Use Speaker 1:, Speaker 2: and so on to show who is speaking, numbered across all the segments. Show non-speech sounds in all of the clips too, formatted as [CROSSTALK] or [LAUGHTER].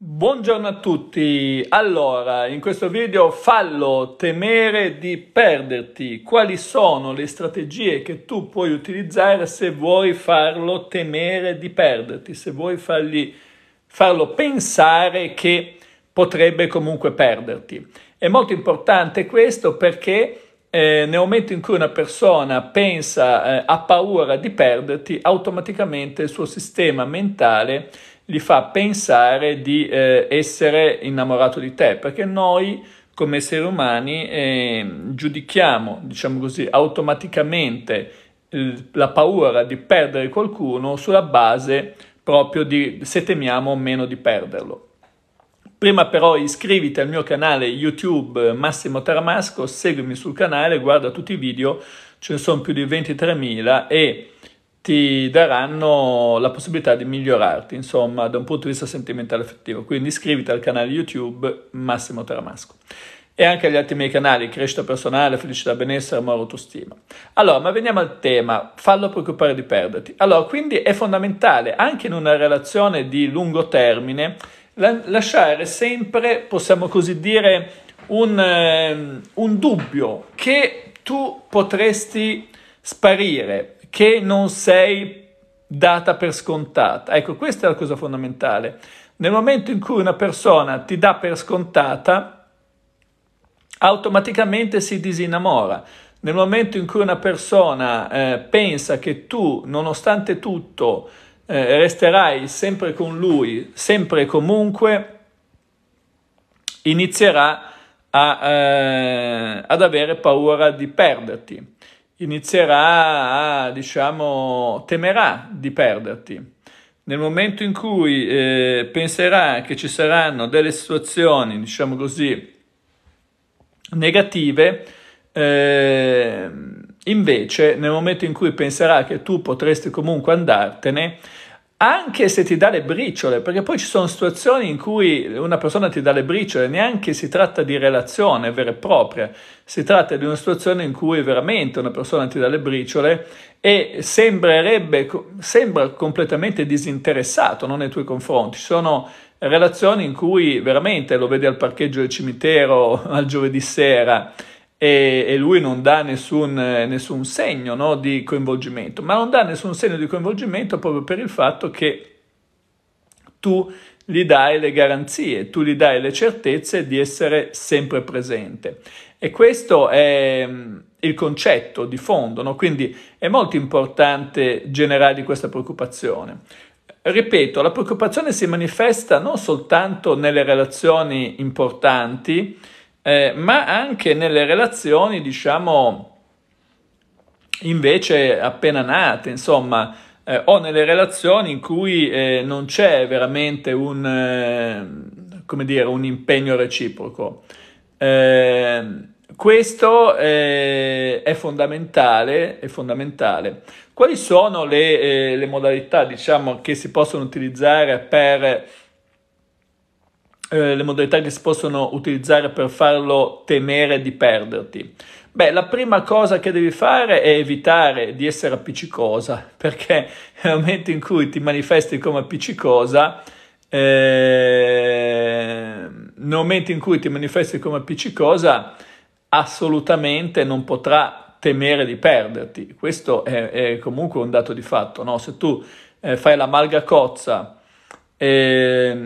Speaker 1: Buongiorno a tutti, allora in questo video fallo temere di perderti, quali sono le strategie che tu puoi utilizzare se vuoi farlo temere di perderti, se vuoi fargli, farlo pensare che potrebbe comunque perderti. È molto importante questo perché eh, nel momento in cui una persona pensa, eh, ha paura di perderti, automaticamente il suo sistema mentale gli fa pensare di eh, essere innamorato di te, perché noi come esseri umani eh, giudichiamo, diciamo così, automaticamente il, eh, la paura di perdere qualcuno sulla base proprio di se temiamo o meno di perderlo. Prima però iscriviti al mio canale YouTube Massimo Taramasco, seguimi sul canale, guarda tutti i video, ce ne sono più di 23.000 e ti daranno la possibilità di migliorarti, insomma, da un punto di vista sentimentale affettivo. Quindi iscriviti al canale YouTube Massimo Taramasco e anche agli altri miei canali, crescita personale, felicità, benessere, amore, autostima. Allora, ma veniamo al tema, fallo preoccupare di perderti. Allora, quindi è fondamentale, anche in una relazione di lungo termine, la- lasciare sempre, possiamo così dire, un, eh, un dubbio che tu potresti sparire, che non sei data per scontata. Ecco, questa è la cosa fondamentale. Nel momento in cui una persona ti dà per scontata, automaticamente si disinnamora. Nel momento in cui una persona eh, pensa che tu, nonostante tutto, eh, resterai sempre con lui, sempre e comunque, inizierà a, eh, ad avere paura di perderti inizierà a, diciamo, temerà di perderti. Nel momento in cui eh, penserà che ci saranno delle situazioni, diciamo così, negative, eh, invece nel momento in cui penserà che tu potresti comunque andartene, anche se ti dà le briciole, perché poi ci sono situazioni in cui una persona ti dà le briciole, neanche si tratta di relazione vera e propria, si tratta di una situazione in cui veramente una persona ti dà le briciole e sembrerebbe, sembra completamente disinteressato no, nei tuoi confronti. Ci sono relazioni in cui veramente lo vedi al parcheggio del cimitero [LAUGHS] al giovedì sera e, e lui non dà nessun, nessun segno no, di coinvolgimento, ma non dà nessun segno di coinvolgimento proprio per il fatto che tu gli dai le garanzie, tu gli dai le certezze di essere sempre presente. E questo è mm, il concetto di fondo, no? quindi è molto importante generare questa preoccupazione. Ripeto, la preoccupazione si manifesta non soltanto nelle relazioni importanti, eh, ma anche nelle relazioni, diciamo, invece appena nate, insomma, eh, o nelle relazioni in cui eh, non c'è veramente un, eh, come dire, un impegno reciproco. Eh, questo eh, è fondamentale, è fondamentale. Quali sono le, le modalità, diciamo, che si possono utilizzare per eh, le modalità che si possono utilizzare per farlo temere di perderti? Beh, la prima cosa che devi fare è evitare di essere appiccicosa, [LAUGHS] perché nel momento in cui ti manifesti come appiccicosa, eh, nel momento in cui ti manifesti come appiccicosa, assolutamente non potrà temere di perderti. Questo è, è comunque un dato di fatto, no? Se tu eh, fai la malga cozza, eh,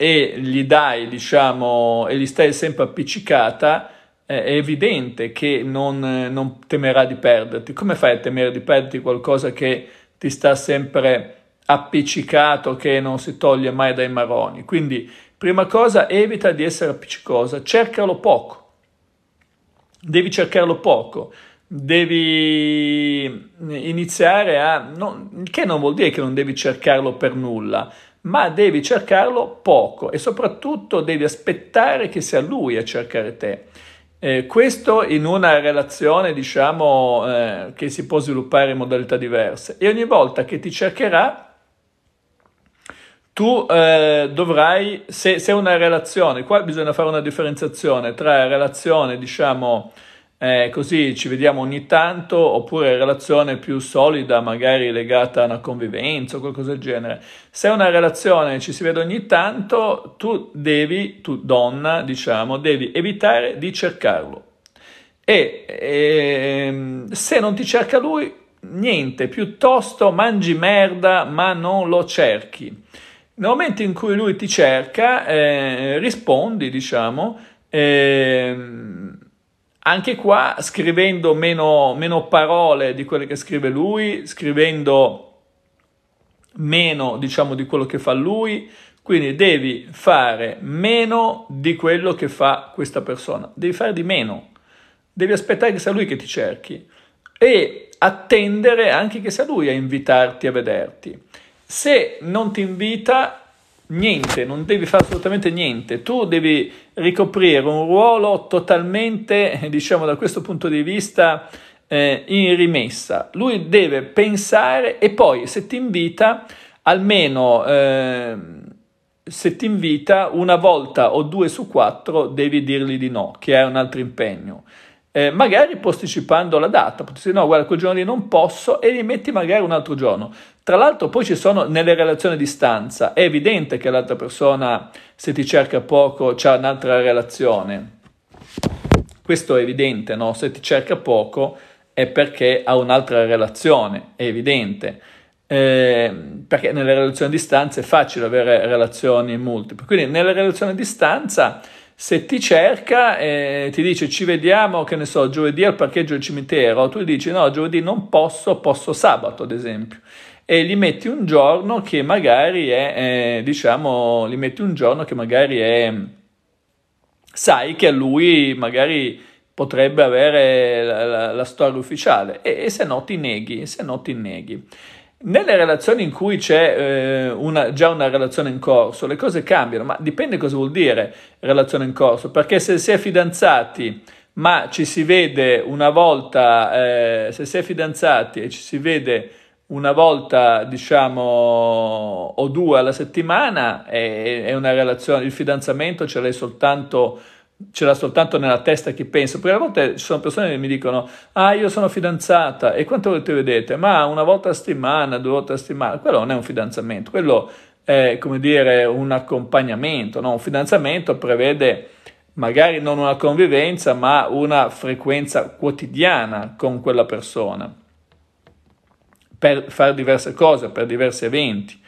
Speaker 1: e gli dai, diciamo, e gli stai sempre appiccicata, è evidente che non, non, temerà di perderti. Come fai a temere di perderti qualcosa che ti sta sempre appiccicato, che non si toglie mai dai maroni? Quindi, prima cosa, evita di essere appiccicosa, cercalo poco. Devi cercarlo poco, devi iniziare a... No, che non vuol dire che non devi cercarlo per nulla, ma devi cercarlo poco e soprattutto devi aspettare che sia lui a cercare te. Eh, questo in una relazione, diciamo, eh, che si può sviluppare in modalità diverse e ogni volta che ti cercherà, tu eh, dovrai, se, se una relazione, qua bisogna fare una differenziazione tra relazione, diciamo, eh, così ci vediamo ogni tanto, oppure relazione più solida, magari legata a una convivenza o qualcosa del genere. Se una relazione ci si vede ogni tanto, tu devi, tu donna, diciamo, devi evitare di cercarlo. E ehm, se non ti cerca lui, niente, piuttosto mangi merda, ma non lo cerchi. Nel momento in cui lui ti cerca, eh, rispondi, diciamo, ehm, anche qua, scrivendo meno, meno parole di quelle che scrive lui, scrivendo meno, diciamo, di quello che fa lui, quindi devi fare meno di quello che fa questa persona, devi fare di meno, devi aspettare che sia lui che ti cerchi e attendere anche che sia lui a invitarti a vederti. Se non ti invita, niente, non devi fare assolutamente niente, tu devi ricoprire un ruolo totalmente, diciamo da questo punto di vista, eh, in rimessa. Lui deve pensare e poi se ti invita, almeno eh, se ti invita una volta o due su quattro, devi dirgli di no, che è un altro impegno eh, magari posticipando la data, potresti dire no, guarda, quel giorno lì non posso e li metti magari un altro giorno. Tra l'altro poi ci sono nelle relazioni a distanza, è evidente che l'altra persona se ti cerca poco c'ha un'altra relazione. Questo è evidente, no? Se ti cerca poco è perché ha un'altra relazione, è evidente. Eh, perché nelle relazioni a distanza è facile avere relazioni multiple. Quindi nelle relazioni a distanza se ti cerca e eh, ti dice ci vediamo, che ne so, giovedì al parcheggio del cimitero, tu gli dici no, giovedì non posso, posso sabato ad esempio. E gli metti un giorno che magari è, eh, diciamo, gli metti un giorno che magari è, sai che a lui magari potrebbe avere la, la, la storia ufficiale e, e se no ti neghi, se no ti neghi. Nelle relazioni in cui c'è eh, una, già una relazione in corso, le cose cambiano, ma dipende cosa vuol dire relazione in corso, perché se si è fidanzati, ma ci si vede una volta, eh, se si è fidanzati e ci si vede una volta, diciamo, o due alla settimana, è, è una relazione, il fidanzamento ce l'hai soltanto ce l'ha soltanto nella testa chi pensa, perché a volte ci sono persone che mi dicono, ah io sono fidanzata, e quante volte vedete? Ma una volta a settimana, due volte a settimana, quello non è un fidanzamento, quello è come dire un accompagnamento, no? un fidanzamento prevede magari non una convivenza, ma una frequenza quotidiana con quella persona, per fare diverse cose, per diversi eventi.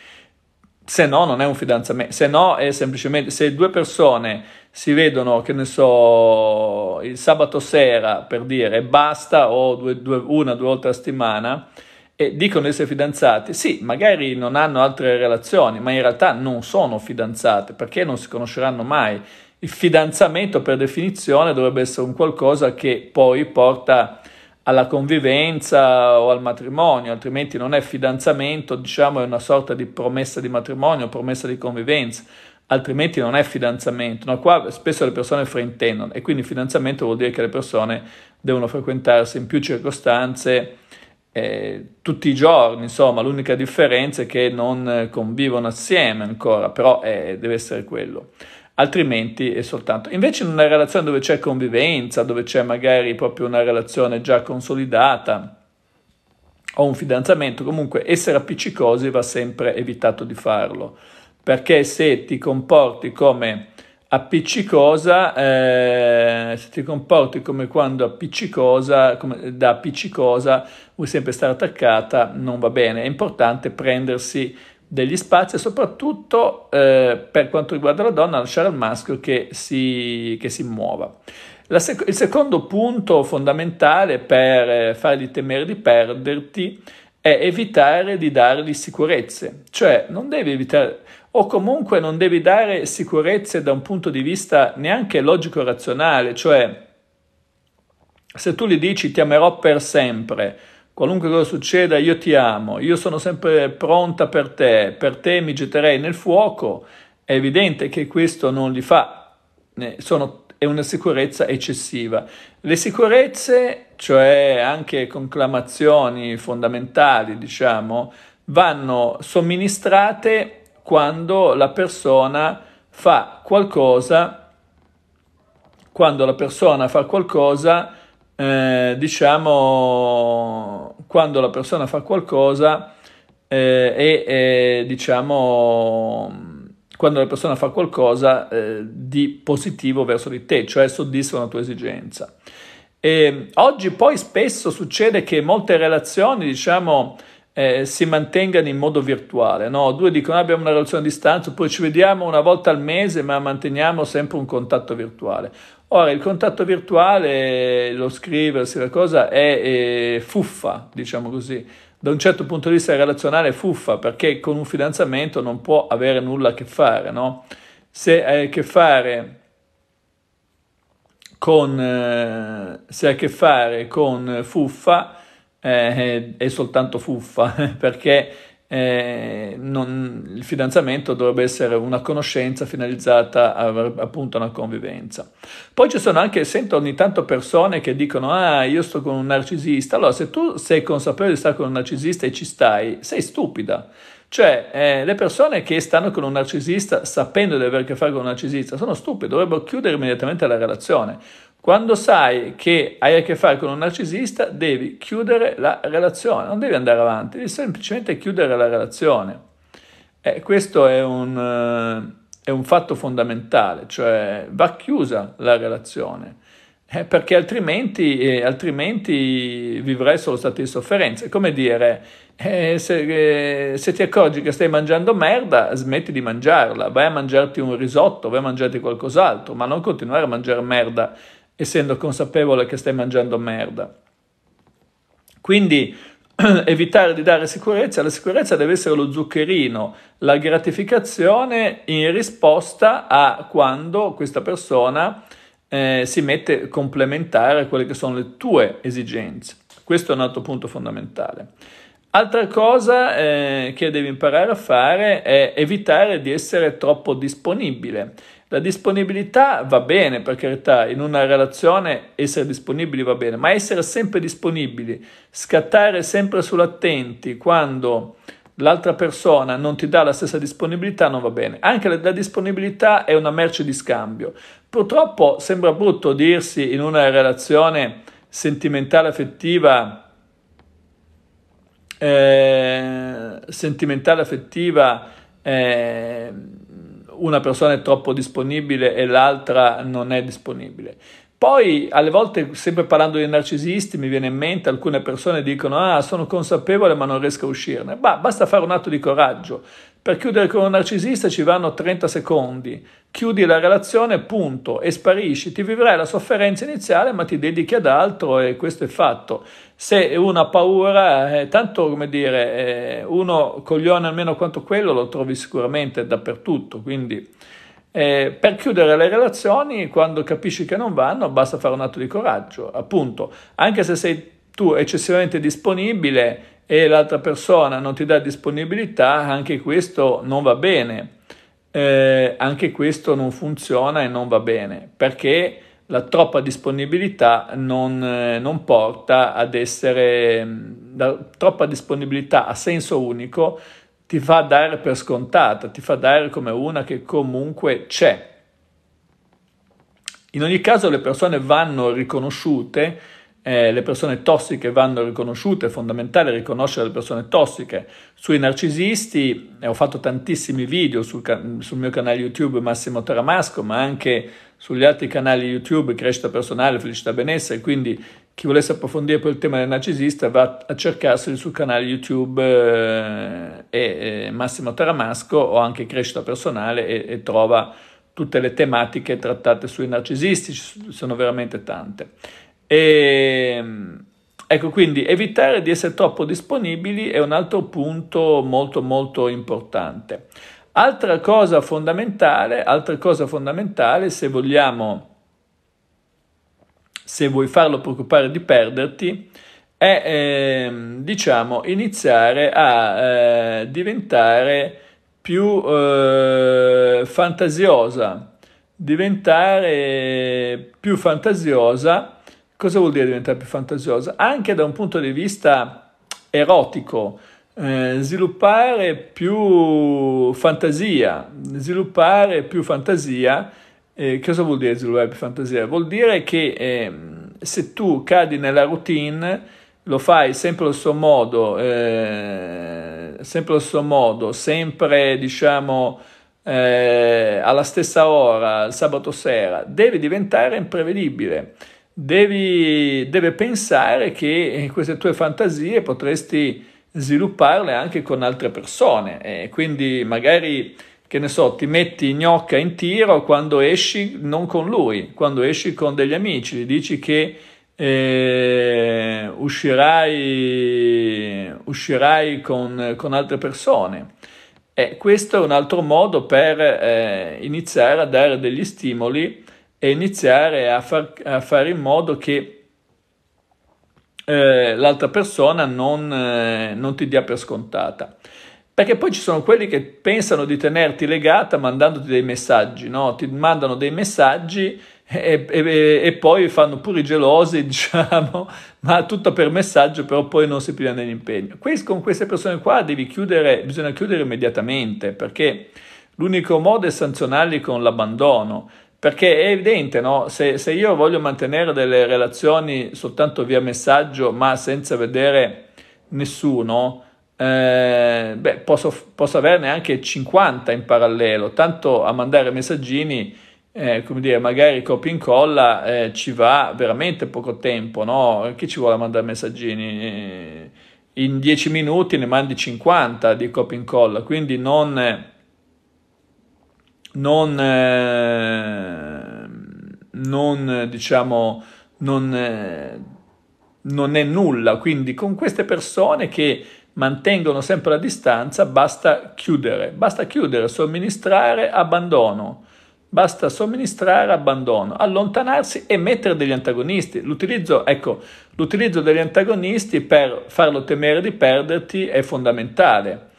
Speaker 1: Se no non è un fidanzamento, se no è semplicemente se due persone si vedono, che ne so, il sabato sera per dire basta o due, due, una o due volte a settimana e dicono di essere fidanzati, sì, magari non hanno altre relazioni, ma in realtà non sono fidanzate perché non si conosceranno mai. Il fidanzamento per definizione dovrebbe essere un qualcosa che poi porta alla convivenza o al matrimonio, altrimenti non è fidanzamento, diciamo è una sorta di promessa di matrimonio, promessa di convivenza altrimenti non è fidanzamento. No? Qua spesso le persone fraintendono e quindi fidanzamento vuol dire che le persone devono frequentarsi in più circostanze eh, tutti i giorni, insomma, l'unica differenza è che non convivono assieme ancora, però eh, deve essere quello. Altrimenti è soltanto. Invece in una relazione dove c'è convivenza, dove c'è magari proprio una relazione già consolidata o un fidanzamento, comunque essere appiccicosi va sempre evitato di farlo perché se ti comporti come appiccicosa, eh, se ti comporti come quando appiccicosa, come, da appiccicosa vuoi sempre stare attaccata, non va bene. È importante prendersi degli spazi e soprattutto eh, per quanto riguarda la donna lasciare al maschio che si, che si muova. Sec- il secondo punto fondamentale per eh, fargli temere di perderti è evitare di dargli sicurezze, cioè non devi evitare o comunque non devi dare sicurezze da un punto di vista neanche logico-razionale, cioè se tu gli dici ti amerò per sempre, qualunque cosa succeda io ti amo, io sono sempre pronta per te, per te mi getterei nel fuoco, è evidente che questo non li fa, sono, è una sicurezza eccessiva. Le sicurezze, cioè anche conclamazioni fondamentali, diciamo, vanno somministrate quando la persona fa qualcosa, quando la persona fa qualcosa, eh, diciamo, quando la persona fa qualcosa eh, e eh, diciamo quando la persona fa qualcosa eh, di positivo verso di te, cioè soddisfa una tua esigenza. E oggi poi spesso succede che molte relazioni, diciamo, eh, si mantengano in modo virtuale. No? Due dicono ah, abbiamo una relazione a distanza, poi ci vediamo una volta al mese, ma manteniamo sempre un contatto virtuale. Ora, il contatto virtuale, lo scriversi, la cosa è, è eh, fuffa, diciamo così. Da un certo punto di vista relazionale è fuffa, perché con un fidanzamento non può avere nulla a che fare, no? Se hai a che fare con, eh, se hai a che fare con fuffa, eh, è soltanto fuffa, [LAUGHS] perché eh, non, il fidanzamento dovrebbe essere una conoscenza finalizzata a, appunto a una convivenza. Poi ci sono anche, sento ogni tanto persone che dicono ah io sto con un narcisista, allora se tu sei consapevole di stare con un narcisista e ci stai, sei stupida. Cioè, eh, le persone che stanno con un narcisista sapendo di avere a che fare con un narcisista sono stupide, dovrebbero chiudere immediatamente la relazione. Quando sai che hai a che fare con un narcisista, devi chiudere la relazione, non devi andare avanti, devi semplicemente chiudere la relazione. Eh, questo è un, eh, è un, fatto fondamentale, cioè va chiusa la relazione, eh, perché altrimenti, eh, altrimenti, vivrai solo stati di sofferenza. È come dire, eh, se, eh, se, ti accorgi che stai mangiando merda, smetti di mangiarla, vai a mangiarti un risotto, vai a mangiarti qualcos'altro, ma non continuare a mangiare merda essendo consapevole che stai mangiando merda. Quindi [CLEARS THROAT] evitare di dare sicurezza, la sicurezza deve essere lo zuccherino, la gratificazione in risposta a quando questa persona eh, si mette complementare a quelle che sono le tue esigenze. Questo è un altro punto fondamentale. Altra cosa eh, che devi imparare a fare è evitare di essere troppo disponibile. La disponibilità va bene, per carità, in una relazione essere disponibili va bene, ma essere sempre disponibili, scattare sempre sull'attenti quando l'altra persona non ti dà la stessa disponibilità non va bene. Anche la, la, disponibilità è una merce di scambio. Purtroppo sembra brutto dirsi in una relazione sentimentale affettiva eh, sentimentale, affettiva, eh, una persona è troppo disponibile e l'altra non è disponibile. Poi alle volte, sempre parlando di narcisisti, mi viene in mente alcune persone dicono ah sono consapevole ma non riesco a uscirne. Bah, basta fare un atto di coraggio, per chiudere con un narcisista ci vanno 30 secondi. Chiudi la relazione, punto, e sparisci. Ti vivrai la sofferenza iniziale, ma ti dedichi ad altro e questo è fatto. Se uno ha paura, eh, tanto come dire, eh, uno coglione almeno quanto quello lo trovi sicuramente dappertutto. Quindi eh, per chiudere le relazioni, quando capisci che non vanno, basta fare un atto di coraggio, appunto. Anche se sei tu eccessivamente disponibile e l'altra persona non ti dà disponibilità, anche questo non va bene. Eh, anche questo non funziona e non va bene perché la troppa disponibilità non, eh, non porta ad essere mm, la troppa disponibilità a senso unico ti fa dare per scontata, ti fa dare come una che comunque c'è. In ogni caso le persone vanno riconosciute eh, le persone tossiche vanno riconosciute, è fondamentale riconoscere le persone tossiche. Sui narcisisti eh, ho fatto tantissimi video sul, sul, mio canale YouTube Massimo Taramasco, ma anche sugli altri canali YouTube Crescita Personale, Felicità Benessere, quindi chi volesse approfondire poi il tema del narcisista va a cercarseli sul canale YouTube eh, e, Massimo Taramasco o anche Crescita Personale e, e trova tutte le tematiche trattate sui narcisisti, ci sono veramente tante. E, ehm, ecco, quindi evitare di essere troppo disponibili è un altro punto molto molto importante. Altra cosa fondamentale, altra cosa fondamentale se vogliamo, se vuoi farlo preoccupare di perderti, è ehm, diciamo iniziare a eh, diventare più eh, fantasiosa, diventare più fantasiosa Cosa vuol dire diventare più fantasiosa? Anche da un punto di vista erotico, eh, sviluppare più fantasia, sviluppare più fantasia, eh, cosa vuol dire sviluppare più fantasia? Vuol dire che eh, se tu cadi nella routine, lo fai sempre allo stesso modo, eh, sempre allo stesso modo, sempre diciamo eh, alla stessa ora, sabato sera, devi diventare imprevedibile devi, deve pensare che queste tue fantasie potresti svilupparle anche con altre persone e quindi magari che ne so, ti metti gnocca in tiro quando esci non con lui, quando esci con degli amici, gli dici che eh, uscirai, uscirai con, con, altre persone. E questo è un altro modo per eh, iniziare a dare degli stimoli e iniziare a, far, a fare in modo che eh, l'altra persona non, eh, non ti dia per scontata. Perché poi ci sono quelli che pensano di tenerti legata mandandoti dei messaggi, no? Ti mandano dei messaggi e, e, e, poi fanno pure i gelosi, [LAUGHS] diciamo, ma tutto per messaggio, però poi non si pigliano l'impegno. con queste persone qua devi chiudere, bisogna chiudere immediatamente, perché l'unico modo è sanzionarli con l'abbandono. Perché è evidente, no? se, se io voglio mantenere delle relazioni soltanto via messaggio, ma senza vedere nessuno, eh, beh, posso, posso, averne anche 50 in parallelo, tanto a mandare messaggini, eh, come dire, magari copia e incolla, eh, ci va veramente poco tempo, no? Chi ci vuole mandare messaggini? In 10 minuti ne mandi 50 di copia e incolla, quindi non non, eh, non eh, diciamo, non, eh, non è nulla. Quindi con queste persone che mantengono sempre la distanza, basta chiudere, basta chiudere, somministrare abbandono. Basta somministrare abbandono, allontanarsi e mettere degli antagonisti. L'utilizzo, ecco, l'utilizzo degli antagonisti per farlo temere di perderti è fondamentale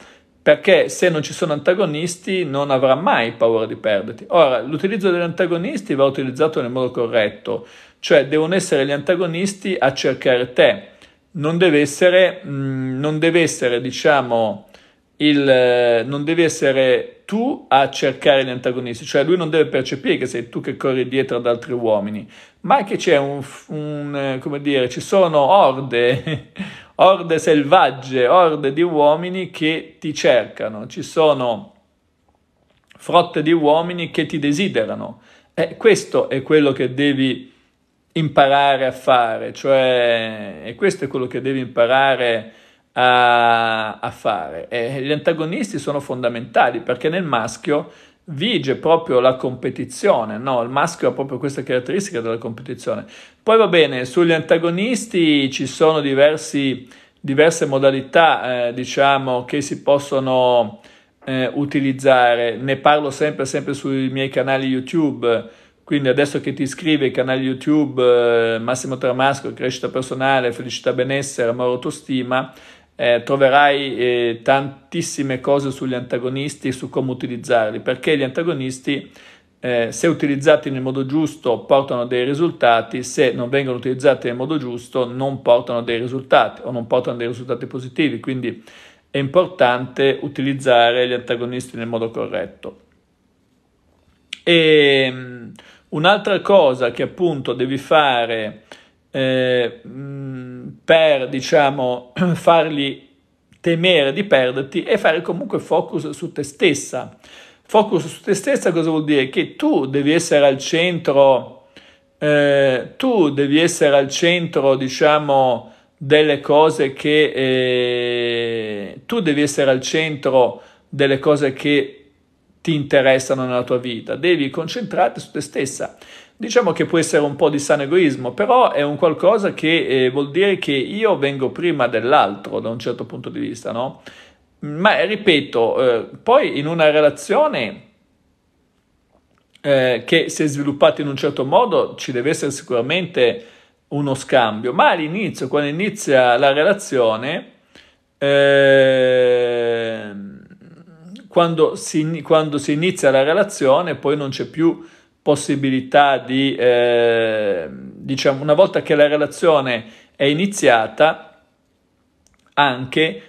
Speaker 1: perché se non ci sono antagonisti non avrà mai paura di perderti. Ora, l'utilizzo degli antagonisti va utilizzato nel modo corretto, cioè devono essere gli antagonisti a cercare te, non deve essere, mh, mm, non deve essere diciamo, il, non deve essere tu a cercare gli antagonisti, cioè lui non deve percepire che sei tu che corri dietro ad altri uomini, ma che c'è un, un come dire, ci sono orde orde selvagge, orde di uomini che ti cercano, ci sono frotte di uomini che ti desiderano. E questo è quello che devi imparare a fare, cioè, e questo è quello che devi imparare a, a fare. E gli antagonisti sono fondamentali perché nel maschio vige proprio la competizione, no? il maschio ha proprio questa caratteristica della competizione. Poi va bene, sugli antagonisti ci sono diversi, diverse modalità eh, diciamo, che si possono eh, utilizzare, ne parlo sempre, sempre sui miei canali YouTube, quindi adesso che ti iscrivi ai canali YouTube eh, Massimo Tramasco, Crescita Personale, Felicità Benessere, Amore Autostima, eh, troverai eh, tantissime cose sugli antagonisti e su come utilizzarli, perché gli antagonisti, eh, se utilizzati nel modo giusto, portano dei risultati, se non vengono utilizzati nel modo giusto, non portano dei risultati o non portano dei risultati positivi. Quindi è importante utilizzare gli antagonisti nel modo corretto. E, um, un'altra cosa che appunto devi fare eh, mm, per diciamo, [CLEARS THROAT] fargli temere di perderti e fare comunque focus su te stessa. Focus su te stessa cosa vuol dire? Che tu devi essere al centro, eh, tu devi essere al centro, diciamo, delle cose che eh, tu devi essere al centro delle cose che ti interessano nella tua vita, devi concentrarti su te stessa. Diciamo che può essere un po' di sano egoismo, però è un qualcosa che eh, vuol dire che io vengo prima dell'altro da un certo punto di vista, no? Ma ripeto, eh, poi in una relazione eh, che si è sviluppata in un certo modo ci deve essere sicuramente uno scambio, ma all'inizio, quando inizia la relazione, ehm, quando si, quando si inizia la relazione poi non c'è più possibilità di, eh, diciamo, una volta che la relazione è iniziata, anche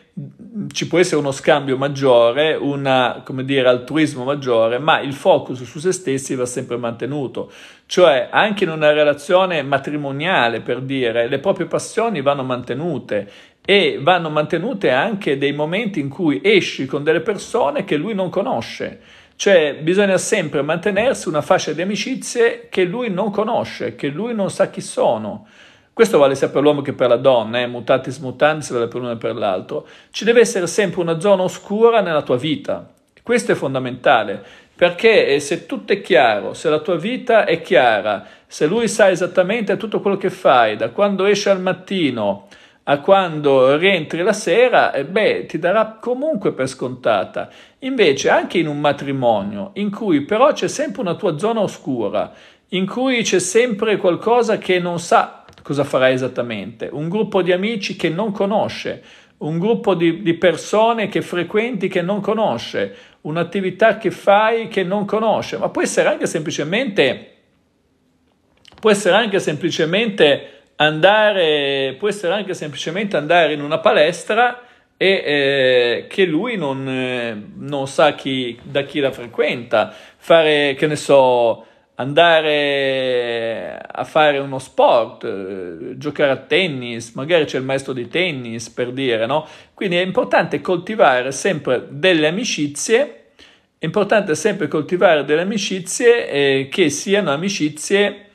Speaker 1: mm, ci può essere uno scambio maggiore, un altruismo maggiore, ma il focus su se stessi va sempre mantenuto. Cioè, anche in una relazione matrimoniale, per dire, le proprie passioni vanno mantenute e vanno mantenute anche dei momenti in cui esci con delle persone che lui non conosce. Cioè bisogna sempre mantenersi una fascia di amicizie che lui non conosce, che lui non sa chi sono. Questo vale sia per l'uomo che per la donna, eh? mutatis mutandis vale per l'uno e per l'altro. Ci deve essere sempre una zona oscura nella tua vita. Questo è fondamentale, perché eh, se tutto è chiaro, se la tua vita è chiara, se lui sa esattamente tutto quello che fai, da quando esce al mattino, a quando rientri la sera, eh beh, ti darà comunque per scontata. Invece, anche in un matrimonio, in cui però c'è sempre una tua zona oscura, in cui c'è sempre qualcosa che non sa cosa farà esattamente, un gruppo di amici che non conosce, un gruppo di, di persone che frequenti che non conosce, un'attività che fai che non conosce, ma può essere anche semplicemente, può essere anche semplicemente andare, può essere anche semplicemente andare in una palestra e eh, che lui non, eh, non sa chi, da chi la frequenta, fare, che ne so, andare a fare uno sport, eh, giocare a tennis, magari c'è il maestro di tennis per dire, no? Quindi è importante coltivare sempre delle amicizie, è importante sempre coltivare delle amicizie eh, che siano amicizie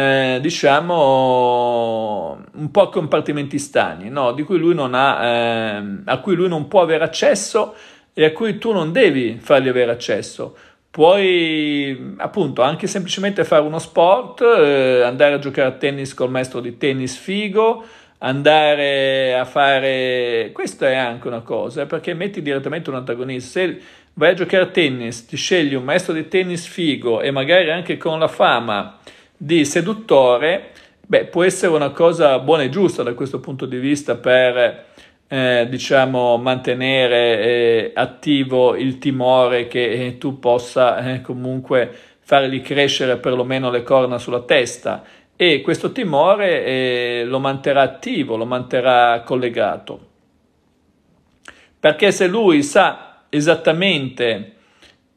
Speaker 1: eh, diciamo, un po' compartimenti stagni, no? di cui lui non ha, eh, a cui lui non può avere accesso e a cui tu non devi fargli avere accesso. Puoi appunto anche semplicemente fare uno sport, eh, andare a giocare a tennis col maestro di tennis figo, andare a fare... Questa è anche una cosa, perché metti direttamente un antagonista. Se vai a giocare a tennis, ti scegli un maestro di tennis figo e magari anche con la fama di seduttore, beh, può essere una cosa buona e giusta da questo punto di vista per eh, diciamo, mantenere eh, attivo il timore che eh, tu possa eh, comunque fargli crescere perlomeno le corna sulla testa e questo timore eh, lo manterrà attivo, lo manterrà collegato. Perché se lui sa esattamente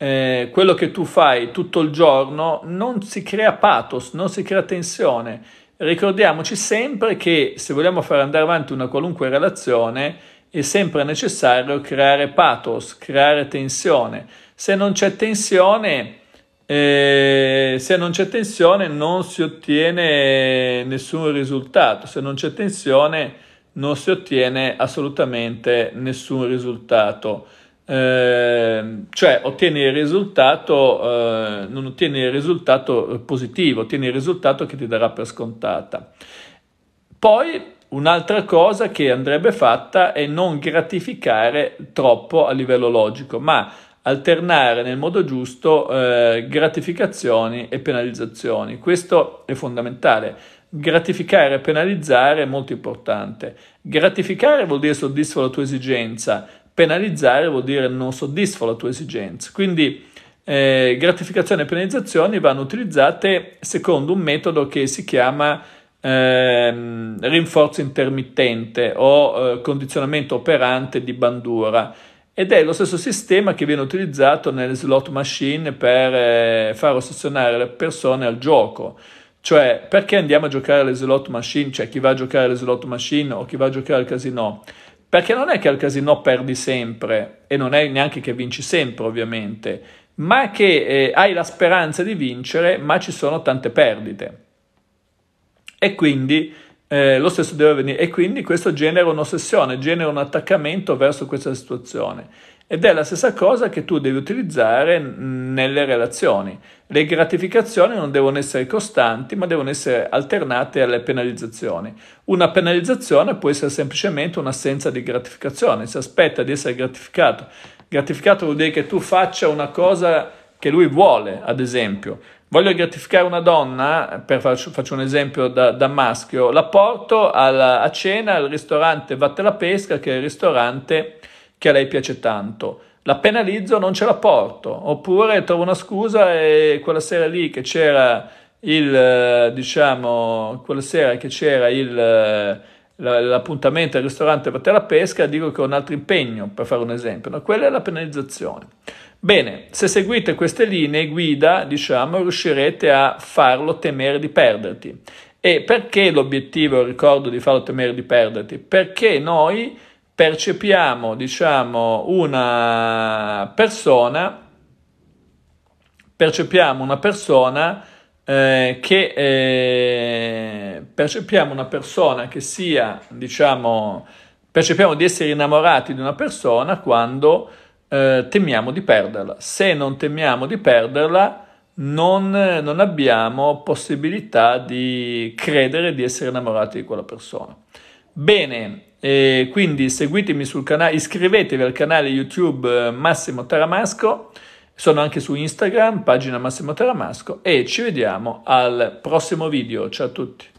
Speaker 1: eh, quello che tu fai tutto il giorno non si crea pathos, non si crea tensione. Ricordiamoci sempre che se vogliamo far andare avanti una qualunque relazione è sempre necessario creare pathos, creare tensione. Se non c'è tensione, eh, se non c'è tensione non si ottiene nessun risultato, se non c'è tensione non si ottiene assolutamente nessun risultato. Ehm, cioè ottieni il risultato, eh, non ottieni il risultato eh, positivo, ottieni il risultato che ti darà per scontata. Poi un'altra cosa che andrebbe fatta è non gratificare troppo a livello logico, ma alternare nel modo giusto eh, gratificazioni e penalizzazioni. Questo è fondamentale. Gratificare e penalizzare è molto importante. Gratificare vuol dire soddisfare la tua esigenza, penalizzare vuol dire non soddisfa la tua esigenza. Quindi eh, gratificazione e penalizzazioni vanno utilizzate secondo un metodo che si chiama ehm, rinforzo intermittente o eh, condizionamento operante di bandura ed è lo stesso sistema che viene utilizzato nelle slot machine per eh, far ossessionare le persone al gioco. Cioè, perché andiamo a giocare alle slot machine? Cioè, chi va a giocare alle slot machine o chi va a giocare al casino? Perché non è che al casino perdi sempre e non è neanche che vinci sempre, ovviamente, ma che eh, hai la speranza di vincere, ma ci sono tante perdite. E quindi eh, lo stesso deve avvenire. E quindi questo genera un'ossessione, genera un attaccamento verso questa situazione. Ed è la stessa cosa che tu devi utilizzare nelle relazioni. Le gratificazioni non devono essere costanti, ma devono essere alternate alle penalizzazioni. Una penalizzazione può essere semplicemente un'assenza di gratificazione. Si aspetta di essere gratificato. Gratificato vuol dire che tu faccia una cosa che lui vuole, ad esempio. Voglio gratificare una donna, per faccio, faccio un esempio da, da maschio, la porto alla, a cena al ristorante Vatte la Pesca, che è il ristorante che a lei piace tanto. La penalizzo, non ce la porto. Oppure trovo una scusa e quella sera lì che c'era il, eh, diciamo, quella sera che c'era il eh, l'appuntamento al ristorante per te la pesca, dico che ho un altro impegno, per fare un esempio. No? Quella è la penalizzazione. Bene, se seguite queste linee guida, diciamo, riuscirete a farlo temere di perderti. E perché l'obiettivo, ricordo, di farlo temere di perderti? Perché noi percepiamo, diciamo, una persona, percepiamo una persona eh, che eh, percepiamo una persona che sia, diciamo, percepiamo di essere innamorati di una persona quando eh, temiamo di perderla. Se non temiamo di perderla, non, non abbiamo possibilità di credere di essere innamorati di quella persona. Bene, e quindi seguitemi sul canale, iscrivetevi al canale YouTube eh, Massimo Taramasco, sono anche su Instagram, pagina Massimo Taramasco e ci vediamo al prossimo video. Ciao a tutti.